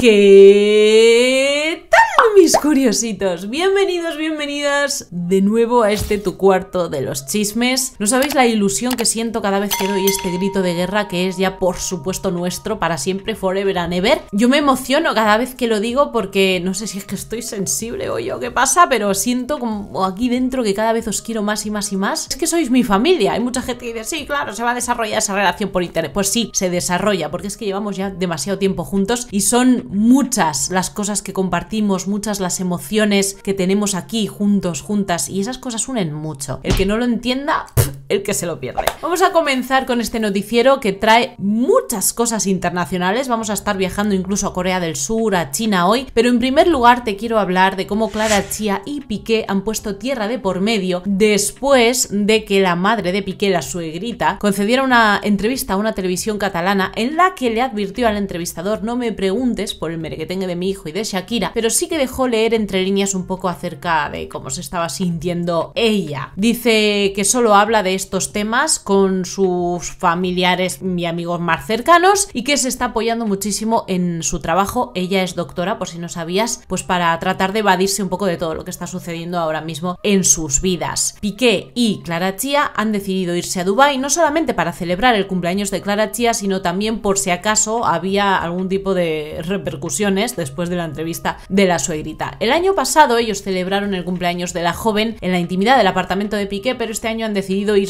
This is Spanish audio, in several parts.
给。curiositos, bienvenidos, bienvenidas de nuevo a este tu cuarto de los chismes. No sabéis la ilusión que siento cada vez que doy este grito de guerra que es ya por supuesto nuestro para siempre, forever and ever. Yo me emociono cada vez que lo digo porque no sé si es que estoy sensible o yo qué pasa, pero siento como aquí dentro que cada vez os quiero más y más y más. Es que sois mi familia. Hay mucha gente que dice, sí, claro, se va a desarrollar esa relación por internet. Pues sí, se desarrolla porque es que llevamos ya demasiado tiempo juntos y son muchas las cosas que compartimos, muchas las emociones que tenemos aquí juntos, juntas, y esas cosas unen mucho. El que no lo entienda, el que se lo pierde. Vamos a comenzar con este noticiero que trae muchas cosas internacionales. Vamos a estar viajando incluso a Corea del Sur, a China hoy. Pero en primer lugar te quiero hablar de cómo Clara Chia y Piqué han puesto tierra de por medio después de que la madre de Piqué, la suegrita, concediera una entrevista a una televisión catalana en la que le advirtió al entrevistador no me preguntes por el mere que tenga de mi hijo y de Shakira, pero sí que dejó leer entre líneas un poco acerca de cómo se estaba sintiendo ella. Dice que solo habla de estos temas con sus familiares y amigos más cercanos y que se está apoyando muchísimo en su trabajo. Ella es doctora, por si no sabías, pues para tratar de evadirse un poco de todo lo que está sucediendo ahora mismo en sus vidas. Piqué y Clara Chía han decidido irse a Dubái no solamente para celebrar el cumpleaños de Clara Chía, sino también por si acaso había algún tipo de repercusiones después de la entrevista de la suegrita. El año pasado ellos celebraron el cumpleaños de la joven en la intimidad del apartamento de Piqué, pero este año han decidido ir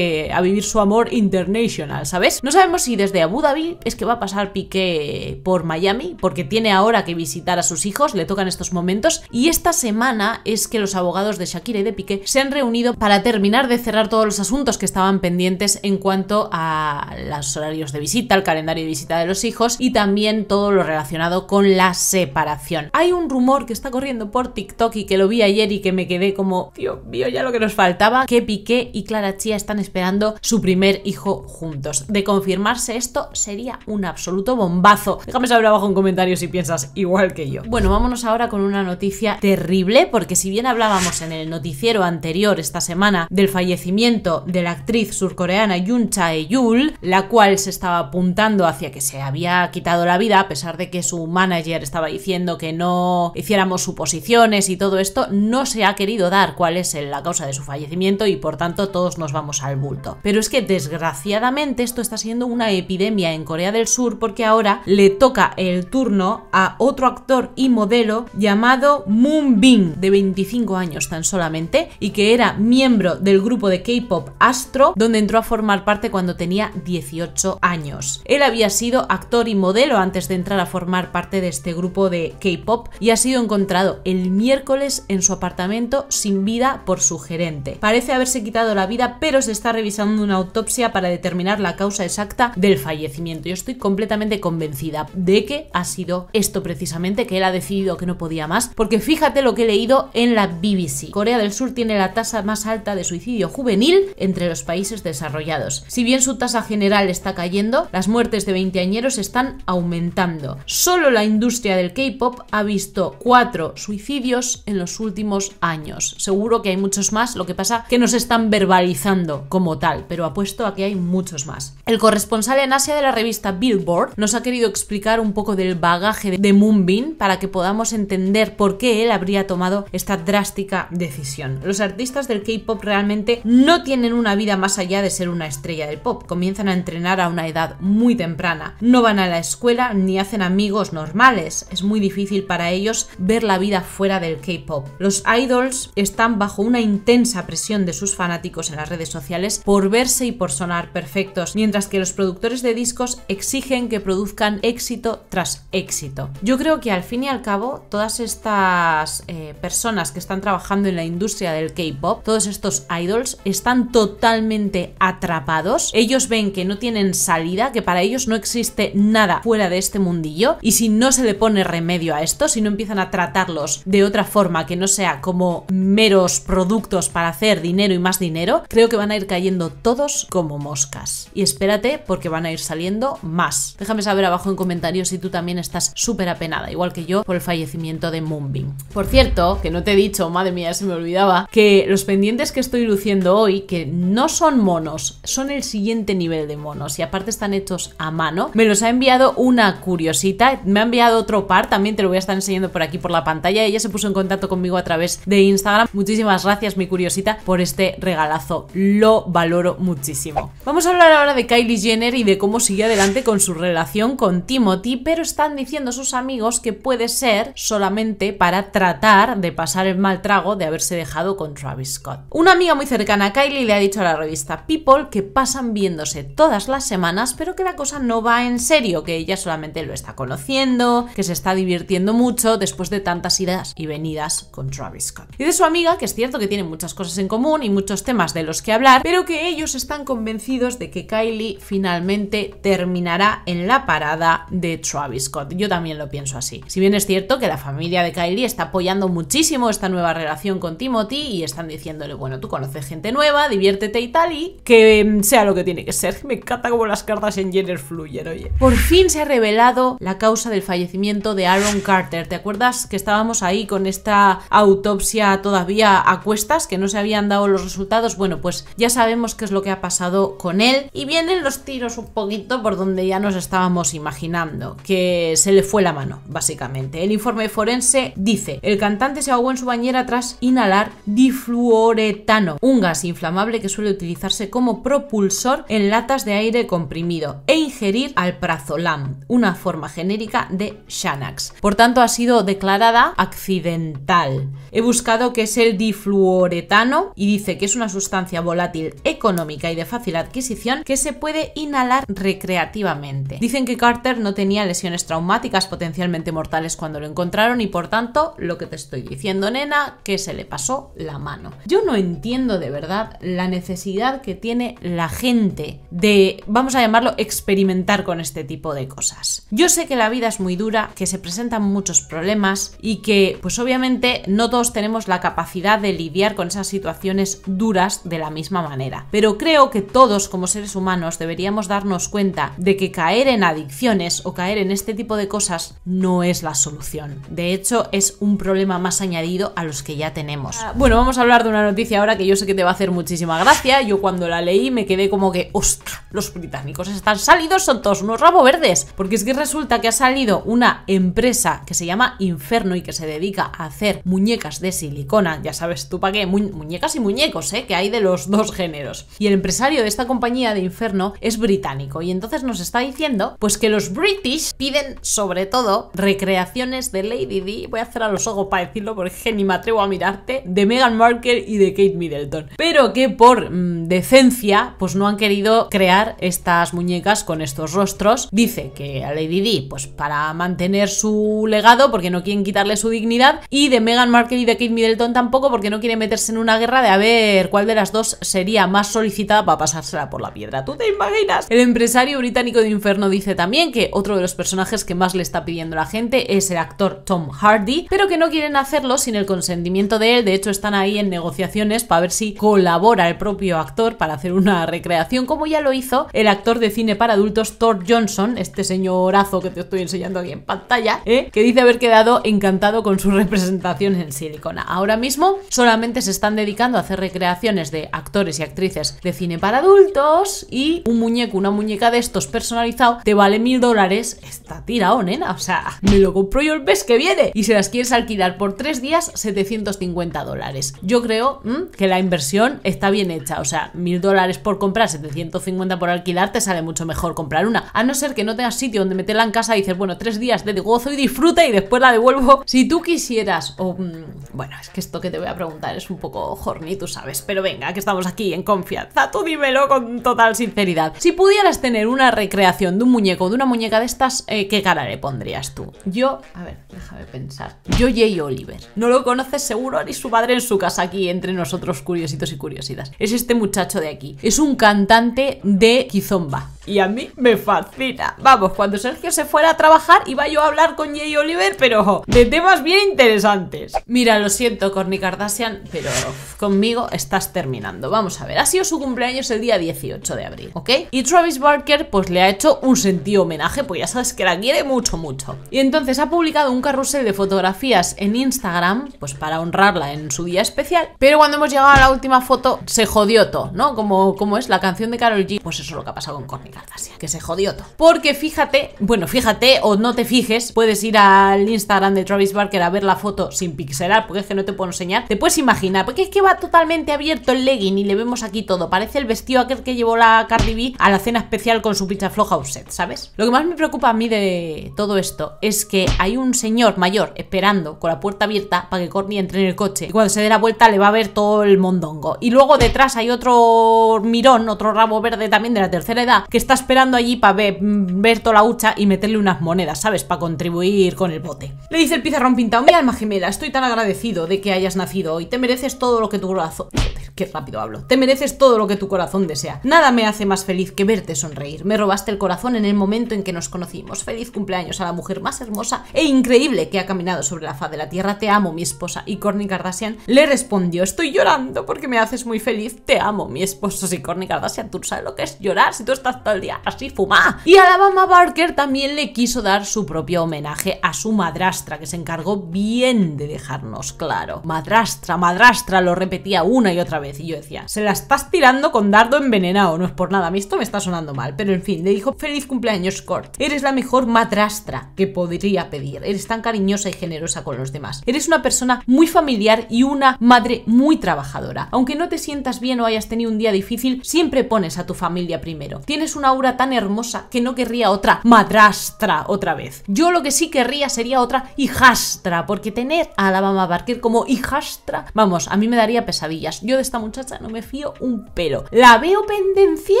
a vivir su amor international, ¿sabes? No sabemos si desde Abu Dhabi es que va a pasar Piqué por Miami, porque tiene ahora que visitar a sus hijos, le tocan estos momentos, y esta semana es que los abogados de Shakira y de Piqué se han reunido para terminar de cerrar todos los asuntos que estaban pendientes en cuanto a los horarios de visita, el calendario de visita de los hijos y también todo lo relacionado con la separación. Hay un rumor que está corriendo por TikTok y que lo vi ayer y que me quedé como, tío, vio ya lo que nos faltaba, que Piqué y Clara Chia están esperando su primer hijo juntos. De confirmarse esto sería un absoluto bombazo. Déjame saber abajo en comentarios si piensas igual que yo. Bueno, vámonos ahora con una noticia terrible porque si bien hablábamos en el noticiero anterior esta semana del fallecimiento de la actriz surcoreana Yoon Chae-yul, la cual se estaba apuntando hacia que se había quitado la vida a pesar de que su manager estaba diciendo que no hiciéramos suposiciones y todo esto, no se ha querido dar cuál es la causa de su fallecimiento y por tanto todos nos vamos al bulto. Pero es que desgraciadamente esto está siendo una epidemia en Corea del Sur porque ahora le toca el turno a otro actor y modelo llamado Moon Bin, de 25 años tan solamente, y que era miembro del grupo de K-pop Astro, donde entró a formar parte cuando tenía 18 años. Él había sido actor y modelo antes de entrar a formar parte de este grupo de K-pop y ha sido encontrado el miércoles en su apartamento sin vida por su gerente. Parece haberse quitado la vida, pero está revisando una autopsia para determinar la causa exacta del fallecimiento. Yo estoy completamente convencida de que ha sido esto precisamente, que él ha decidido que no podía más, porque fíjate lo que he leído en la BBC. Corea del Sur tiene la tasa más alta de suicidio juvenil entre los países desarrollados. Si bien su tasa general está cayendo, las muertes de veinteañeros están aumentando. Solo la industria del K-pop ha visto cuatro suicidios en los últimos años. Seguro que hay muchos más, lo que pasa que nos están verbalizando como tal, pero apuesto a que hay muchos más. El corresponsal en Asia de la revista Billboard nos ha querido explicar un poco del bagaje de Moonbin para que podamos entender por qué él habría tomado esta drástica decisión. Los artistas del K-pop realmente no tienen una vida más allá de ser una estrella del pop, comienzan a entrenar a una edad muy temprana, no van a la escuela ni hacen amigos normales, es muy difícil para ellos ver la vida fuera del K-pop. Los idols están bajo una intensa presión de sus fanáticos en las redes sociales por verse y por sonar perfectos, mientras que los productores de discos exigen que produzcan éxito tras éxito. Yo creo que al fin y al cabo, todas estas eh, personas que están trabajando en la industria del K-pop, todos estos idols, están totalmente atrapados. Ellos ven que no tienen salida, que para ellos no existe nada fuera de este mundillo, y si no se le pone remedio a esto, si no empiezan a tratarlos de otra forma que no sea como meros productos para hacer dinero y más dinero, creo que van a ir cayendo todos como moscas. Y espérate porque van a ir saliendo más. Déjame saber abajo en comentarios si tú también estás súper apenada, igual que yo, por el fallecimiento de Moonbeam. Por cierto, que no te he dicho, madre mía, se me olvidaba, que los pendientes que estoy luciendo hoy, que no son monos, son el siguiente nivel de monos y aparte están hechos a mano, me los ha enviado una curiosita, me ha enviado otro par, también te lo voy a estar enseñando por aquí por la pantalla, ella se puso en contacto conmigo a través de Instagram. Muchísimas gracias, mi curiosita, por este regalazo lo valoro muchísimo. Vamos a hablar ahora de Kylie Jenner y de cómo sigue adelante con su relación con Timothy, pero están diciendo sus amigos que puede ser solamente para tratar de pasar el mal trago de haberse dejado con Travis Scott. Una amiga muy cercana a Kylie le ha dicho a la revista People que pasan viéndose todas las semanas, pero que la cosa no va en serio, que ella solamente lo está conociendo, que se está divirtiendo mucho después de tantas idas y venidas con Travis Scott. Y de su amiga, que es cierto que tiene muchas cosas en común y muchos temas de los que pero que ellos están convencidos de que Kylie finalmente terminará en la parada de Travis Scott. Yo también lo pienso así. Si bien es cierto que la familia de Kylie está apoyando muchísimo esta nueva relación con Timothy y están diciéndole, bueno, tú conoces gente nueva, diviértete y tal, y que mm, sea lo que tiene que ser. Me encanta como las cartas en Jenner fluyen, oye. Por fin se ha revelado la causa del fallecimiento de Aaron Carter. ¿Te acuerdas que estábamos ahí con esta autopsia todavía a cuestas, que no se habían dado los resultados? Bueno, pues ya sabemos qué es lo que ha pasado con él y vienen los tiros un poquito por donde ya nos estábamos imaginando, que se le fue la mano, básicamente. El informe forense dice, el cantante se ahogó en su bañera tras inhalar difluoretano, un gas inflamable que suele utilizarse como propulsor en latas de aire comprimido, e ingerir alprazolam, una forma genérica de shanax Por tanto, ha sido declarada accidental. He buscado qué es el difluoretano y dice que es una sustancia volátil económica y de fácil adquisición que se puede inhalar recreativamente. Dicen que Carter no tenía lesiones traumáticas potencialmente mortales cuando lo encontraron y por tanto, lo que te estoy diciendo, nena, que se le pasó la mano. Yo no entiendo de verdad la necesidad que tiene la gente de, vamos a llamarlo, experimentar con este tipo de cosas. Yo sé que la vida es muy dura, que se presentan muchos problemas y que, pues obviamente, no todos tenemos la capacidad de lidiar con esas situaciones duras de la misma manera. Pero creo que todos como seres humanos deberíamos darnos cuenta de que caer en adicciones o caer en este tipo de cosas no es la solución. De hecho, es un problema más añadido a los que ya tenemos. Ah, bueno, vamos a hablar de una noticia ahora que yo sé que te va a hacer muchísima gracia. Yo cuando la leí me quedé como que, ¡ostras! Los británicos están salidos, son todos unos rabo verdes. Porque es que resulta que ha salido una empresa que se llama Inferno y que se dedica a hacer muñecas de silicona. Ya sabes tú para qué, muñecas y muñecos, ¿eh? Que hay de los dos géneros. Y el empresario de esta compañía de Inferno es británico y entonces nos está diciendo pues que los British piden sobre todo recreaciones de Lady Di, voy a hacer a los ojos para decirlo porque ni me atrevo a mirarte, de Meghan Markle y de Kate Middleton. Pero que por mm, decencia pues no han querido crear estas muñecas con estos rostros. Dice que a Lady Di pues para mantener su legado porque no quieren quitarle su dignidad y de Meghan Markle y de Kate Middleton tampoco porque no quieren meterse en una guerra de a ver cuál de las dos sería más solicitada para pasársela por la piedra. ¿Tú te imaginas? El empresario británico de Inferno dice también que otro de los personajes que más le está pidiendo la gente es el actor Tom Hardy, pero que no quieren hacerlo sin el consentimiento de él. De hecho, están ahí en negociaciones para ver si colabora el propio actor para hacer una recreación, como ya lo hizo el actor de cine para adultos Thor Johnson, este señorazo que te estoy enseñando aquí en pantalla, ¿eh? que dice haber quedado encantado con su representación en Silicona. Ahora mismo solamente se están dedicando a hacer recreaciones de actores actores y actrices de cine para adultos y un muñeco, una muñeca de estos personalizado te vale mil dólares, está tirado, nena. O sea, me lo compro yo el mes que viene. Y si las quieres alquilar por tres días, 750 dólares. Yo creo mm, que la inversión está bien hecha. O sea, mil dólares por comprar, 750 por alquilar, te sale mucho mejor comprar una. A no ser que no tengas sitio donde meterla en casa y dices, bueno, tres días de gozo y disfruta y después la devuelvo. Si tú quisieras, o. Mm, bueno, es que esto que te voy a preguntar es un poco horny, tú sabes. Pero venga, que estamos aquí en confianza, tú dímelo con total sinceridad. Si pudieras tener una recreación de un muñeco, o de una muñeca de estas, eh, ¿qué cara le pondrías tú? Yo, a ver, déjame pensar. Yo Jay Oliver. No lo conoces seguro ni su madre en su casa aquí entre nosotros curiositos y curiositas. Es este muchacho de aquí. Es un cantante de Kizomba y a mí me fascina. Vamos, cuando Sergio se fuera a trabajar iba yo a hablar con Jay Oliver, pero de temas bien interesantes. Mira, lo siento, Corny Kardashian, pero conmigo estás terminando. Vamos a ver, ha sido su cumpleaños el día 18 de abril, ¿ok? Y Travis Barker pues le ha hecho un sentido homenaje, pues ya sabes que la quiere mucho, mucho. Y entonces ha publicado un carrusel de fotografías en Instagram, pues para honrarla en su día especial, pero cuando hemos llegado a la última foto se jodió todo, ¿no? Como, es la canción de Carol G, pues eso es lo que ha pasado con Corny que se jodió todo. Porque fíjate, bueno, fíjate o no te fijes, puedes ir al Instagram de Travis Barker a ver la foto sin pixelar, porque es que no te puedo enseñar. Te puedes imaginar, porque es que va totalmente abierto el legging y le vemos aquí todo. Parece el vestido aquel que llevó la Cardi B a la cena especial con su pizza floja offset, ¿sabes? Lo que más me preocupa a mí de todo esto es que hay un señor mayor esperando con la puerta abierta para que Courtney entre en el coche. Y cuando se dé la vuelta le va a ver todo el mondongo. Y luego detrás hay otro mirón, otro rabo verde también de la tercera edad, que está está esperando allí para ver, ver, toda la hucha y meterle unas monedas, ¿sabes? Para contribuir con el bote. Le dice el pizarrón pintado, mi alma gemela, estoy tan agradecido de que hayas nacido hoy, te mereces todo lo que tu corazón... qué rápido hablo. Te mereces todo lo que tu corazón desea. Nada me hace más feliz que verte sonreír. Me robaste el corazón en el momento en que nos conocimos. Feliz cumpleaños a la mujer más hermosa e increíble que ha caminado sobre la faz de la tierra. Te amo, mi esposa. Y Corny Kardashian le respondió, estoy llorando porque me haces muy feliz. Te amo, mi esposo. Si Corny Kardashian, tú sabes lo que es llorar si tú estás el día así fuma Y Alabama Barker también le quiso dar su propio homenaje a su madrastra, que se encargó bien de dejarnos claro. Madrastra, madrastra, lo repetía una y otra vez. Y yo decía, se la estás tirando con dardo envenenado, no es por nada. A mí esto me está sonando mal, pero en fin, le dijo, feliz cumpleaños, Cort. Eres la mejor madrastra que podría pedir. Eres tan cariñosa y generosa con los demás. Eres una persona muy familiar y una madre muy trabajadora. Aunque no te sientas bien o hayas tenido un día difícil, siempre pones a tu familia primero. Tienes un una aura tan hermosa que no querría otra madrastra otra vez. Yo lo que sí querría sería otra hijastra, porque tener a la mamá Barker como hijastra, vamos, a mí me daría pesadillas. Yo de esta muchacha no me fío un pelo. La veo pendenciera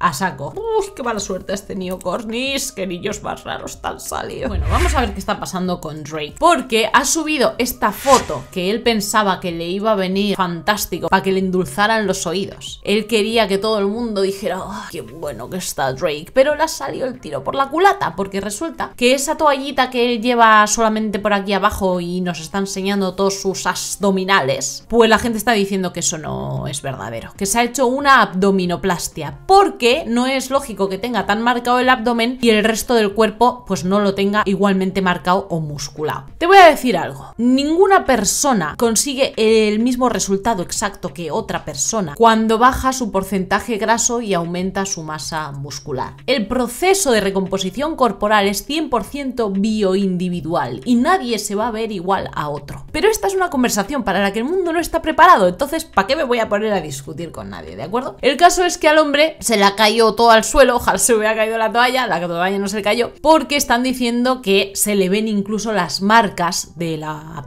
a saco. Uy, qué mala suerte has tenido Cornish, Qué niños más raros tan salido. Bueno, vamos a ver qué está pasando con Drake, porque ha subido esta foto que él pensaba que le iba a venir fantástico para que le endulzaran los oídos. Él quería que todo el mundo dijera, ah, qué bueno que está Drake, pero le salió el tiro por la culata, porque resulta que esa toallita que lleva solamente por aquí abajo y nos está enseñando todos sus abdominales, pues la gente está diciendo que eso no es verdadero, que se ha hecho una abdominoplastia, porque no es lógico que tenga tan marcado el abdomen y el resto del cuerpo pues no lo tenga igualmente marcado o musculado. Te voy a decir algo, ninguna persona consigue el mismo resultado exacto que otra persona cuando baja su porcentaje graso y aumenta su masa muscular. El proceso de recomposición corporal es 100% bioindividual y nadie se va a ver igual a otro. Pero esta es una conversación para la que el mundo no está preparado, entonces ¿para qué me voy a poner a discutir con nadie, de acuerdo? El caso es que al hombre se le cayó todo al suelo, ojalá se hubiera caído la toalla, la toalla no se le cayó, porque están diciendo que se le ven incluso las marcas de la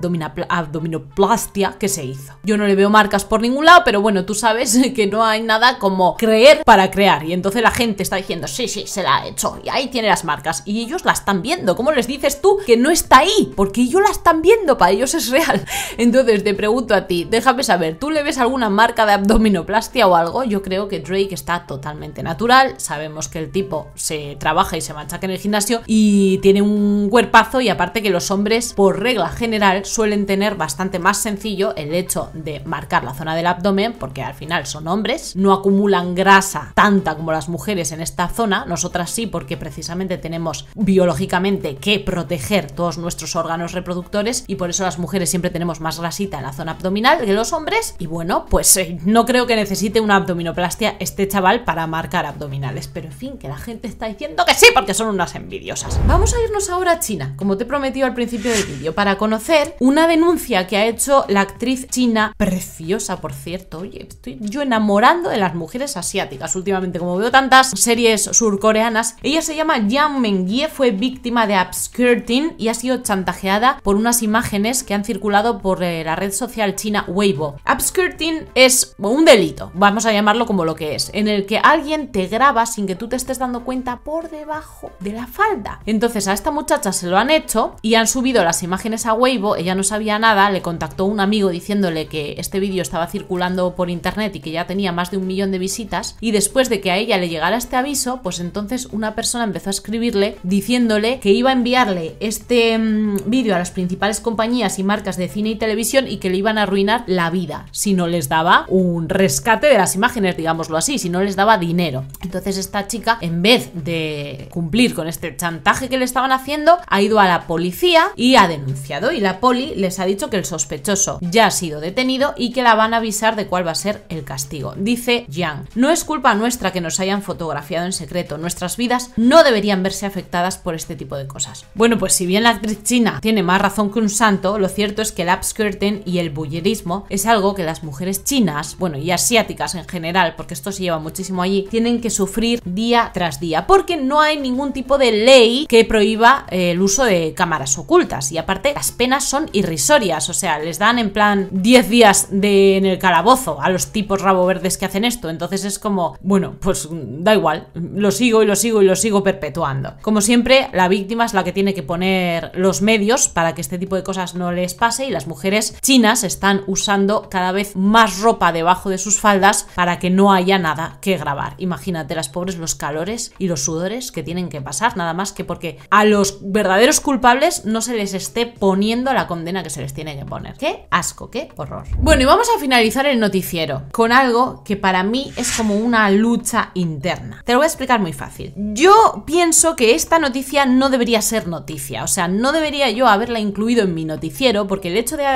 abdominoplastia que se hizo. Yo no le veo marcas por ningún lado, pero bueno, tú sabes que no hay nada como creer para crear y entonces la gente está diciendo, sí, sí, se la ha hecho. Y ahí tiene las marcas. Y ellos la están viendo. ¿Cómo les dices tú que no está ahí? Porque ellos la están viendo, para ellos es real. Entonces te pregunto a ti, déjame saber, ¿tú le ves alguna marca de abdominoplastia o algo? Yo creo que Drake está totalmente natural. Sabemos que el tipo se trabaja y se machaca en el gimnasio y tiene un cuerpazo y aparte que los hombres por regla general suelen tener bastante más sencillo el hecho de marcar la zona del abdomen porque al final son hombres, no acumulan grasa tanta como las mujeres en esta zona, nosotras sí porque precisamente tenemos biológicamente que proteger todos nuestros órganos reproductores y por eso las mujeres siempre tenemos más grasita en la zona abdominal que los hombres y bueno, pues eh, no creo que necesite una abdominoplastia este chaval para marcar abdominales, pero en fin, que la gente está diciendo que sí porque son unas envidiosas. Vamos a irnos ahora a China, como te he prometido al principio del vídeo, para conocer una denuncia que ha hecho la actriz china, preciosa por cierto, oye, estoy yo enamorando de las mujeres asiáticas últimamente, como veo tantas se surcoreanas, ella se llama Yang Mengye, fue víctima de upskirting y ha sido chantajeada por unas imágenes que han circulado por eh, la red social china Weibo. Upskirting es un delito, vamos a llamarlo como lo que es, en el que alguien te graba sin que tú te estés dando cuenta por debajo de la falda. Entonces a esta muchacha se lo han hecho y han subido las imágenes a Weibo, ella no sabía nada, le contactó un amigo diciéndole que este vídeo estaba circulando por internet y que ya tenía más de un millón de visitas y después de que a ella le llegara este pues entonces una persona empezó a escribirle diciéndole que iba a enviarle este mm, vídeo a las principales compañías y marcas de cine y televisión y que le iban a arruinar la vida si no les daba un rescate de las imágenes, digámoslo así, si no les daba dinero. Entonces esta chica, en vez de cumplir con este chantaje que le estaban haciendo, ha ido a la policía y ha denunciado y la poli les ha dicho que el sospechoso ya ha sido detenido y que la van a avisar de cuál va a ser el castigo. Dice Yang, no es culpa nuestra que nos hayan fotografiado en secreto. Nuestras vidas no deberían verse afectadas por este tipo de cosas. Bueno, pues si bien la actriz china tiene más razón que un santo, lo cierto es que el upskirting y el bullerismo es algo que las mujeres chinas, bueno, y asiáticas en general, porque esto se lleva muchísimo allí, tienen que sufrir día tras día, porque no hay ningún tipo de ley que prohíba eh, el uso de cámaras ocultas. Y aparte, las penas son irrisorias, o sea, les dan en plan 10 días en el calabozo a los tipos rabo verdes que hacen esto. Entonces es como, bueno, pues da igual lo sigo y lo sigo y lo sigo perpetuando. Como siempre, la víctima es la que tiene que poner los medios para que este tipo de cosas no les pase y las mujeres chinas están usando cada vez más ropa debajo de sus faldas para que no haya nada que grabar. Imagínate las pobres los calores y los sudores que tienen que pasar, nada más que porque a los verdaderos culpables no se les esté poniendo la condena que se les tiene que poner. Qué asco, qué horror. Bueno, y vamos a finalizar el noticiero con algo que para mí es como una lucha interna. Te lo voy a explicar muy fácil. Yo pienso que esta noticia no debería ser noticia, o sea, no debería yo haberla incluido en mi noticiero, porque el hecho de,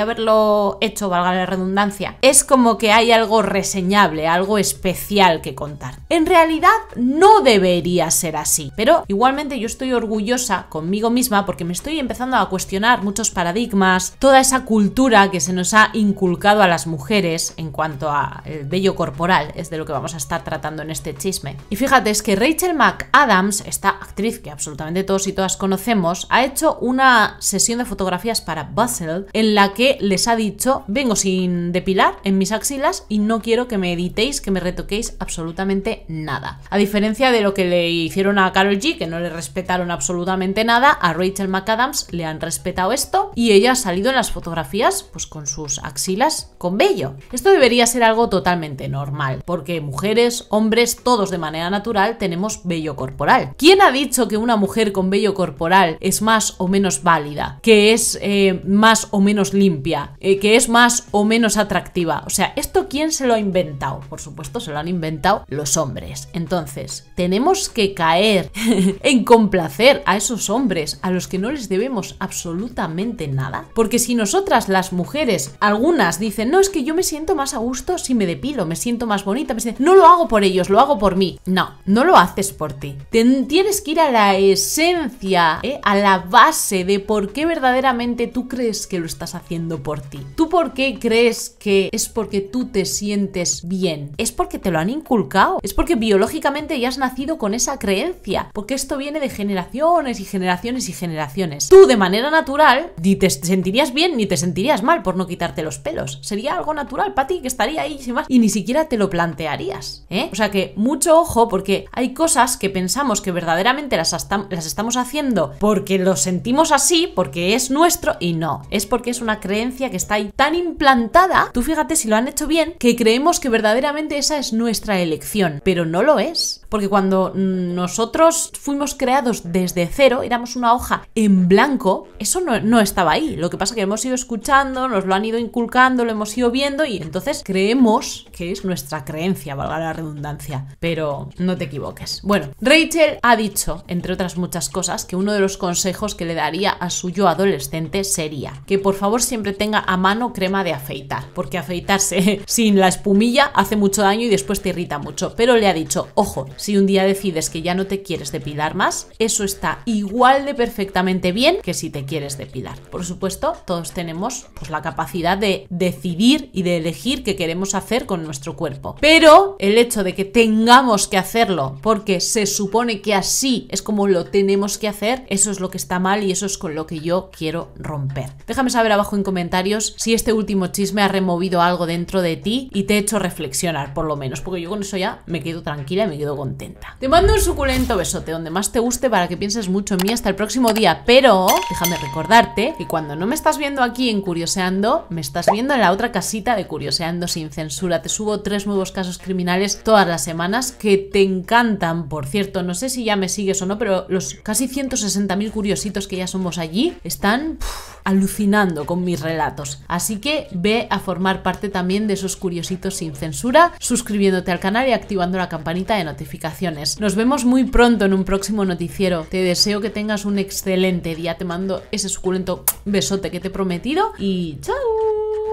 haberlo hecho, valga la redundancia, es como que hay algo reseñable, algo especial que contar. En realidad no debería ser así, pero igualmente yo estoy orgullosa conmigo misma porque me estoy empezando a cuestionar muchos paradigmas, toda esa cultura que se nos ha inculcado a las mujeres en cuanto al eh, vello corporal, es de lo que vamos a estar tratando en este chisme y fíjate, es que Rachel McAdams, esta actriz que absolutamente todos y todas conocemos, ha hecho una sesión de fotografías para Bustle en la que les ha dicho, vengo sin depilar en mis axilas y no quiero que me editéis, que me retoquéis absolutamente nada. A diferencia de lo que le hicieron a Carol G, que no le respetaron absolutamente nada, a Rachel McAdams le han respetado esto y ella ha salido en las fotografías pues con sus axilas con vello. Esto debería ser algo totalmente normal, porque mujeres, hombres, todos de manera natural tenemos vello corporal. ¿Quién ha dicho que una mujer con vello corporal es más o menos válida? Que es eh, más o menos limpia? Eh, que es más o menos atractiva? O sea, ¿esto quién se lo ha inventado? Por supuesto, se lo han inventado los hombres. Entonces, tenemos que caer en complacer a esos hombres a los que no les debemos absolutamente nada. Porque si nosotras las mujeres, algunas dicen, no, es que yo me siento más a gusto si me depilo, me siento más bonita, me no lo hago por ellos, lo hago por mí. No, no lo haces por ti. tienes que ir a la esencia, ¿eh? a la base de por qué verdaderamente tú crees que lo estás haciendo por ti. ¿Tú por qué crees que es porque tú te sientes bien? Es porque te lo han inculcado. Es porque biológicamente ya has nacido con esa creencia. Porque esto viene de generaciones y generaciones y generaciones. Tú de manera natural ni te sentirías bien ni te sentirías mal por no quitarte los pelos. Sería algo natural para ti que estaría ahí sin más y ni siquiera te lo plantearías. ¿eh? O sea que mucho ojo porque hay cosas que pensamos que verdaderamente las, las estamos haciendo porque lo sentimos así, porque es nuestro y no. Es porque es una creencia que está ahí tan implantada, tú fíjate si lo han hecho bien, que creemos que verdaderamente esa es nuestra elección, pero no lo es. Porque cuando nosotros fuimos creados desde cero, éramos una hoja en blanco, eso no, estaba ahí. Lo que pasa es que hemos ido escuchando, nos lo han ido inculcando, lo hemos ido viendo y entonces creemos que es nuestra creencia, valga la redundancia. Pero no te equivoques. Bueno, Rachel ha dicho, entre otras muchas cosas, que uno de los consejos que le daría a su yo adolescente sería que por favor siempre tenga a mano crema de afeitar, porque afeitarse sin la espumilla hace mucho daño y después te irrita mucho. Pero le ha dicho, ojo, si un día decides que ya no te quieres depilar más, eso está igual de perfectamente bien que si te quieres depilar. Por supuesto, todos tenemos pues, la capacidad de decidir y de elegir qué queremos hacer con nuestro cuerpo. Pero el hecho de que tengamos que hacerlo porque se supone que así es como lo tenemos que hacer, eso es lo que está mal y eso es con lo que yo quiero romper. Déjame saber abajo en comentarios si este último chisme ha removido algo dentro de ti y te ha hecho reflexionar, por lo menos, porque yo con eso ya me quedo tranquila y me quedo con te mando un suculento besote donde más te guste para que pienses mucho en mí hasta el próximo día, pero déjame recordarte que cuando no me estás viendo aquí en Curioseando, me estás viendo en la otra casita de Curioseando sin censura. Te subo tres nuevos casos criminales todas las semanas que te encantan, por cierto. No sé si ya me sigues o no, pero los casi 160.000 curiositos que ya somos allí están alucinando con mis relatos. Así que ve a formar parte también de esos curiositos sin censura, suscribiéndote al canal y activando la campanita de notificaciones. Nos vemos muy pronto en un próximo noticiero. Te deseo que tengas un excelente día. Te mando ese suculento besote que te he prometido y chao.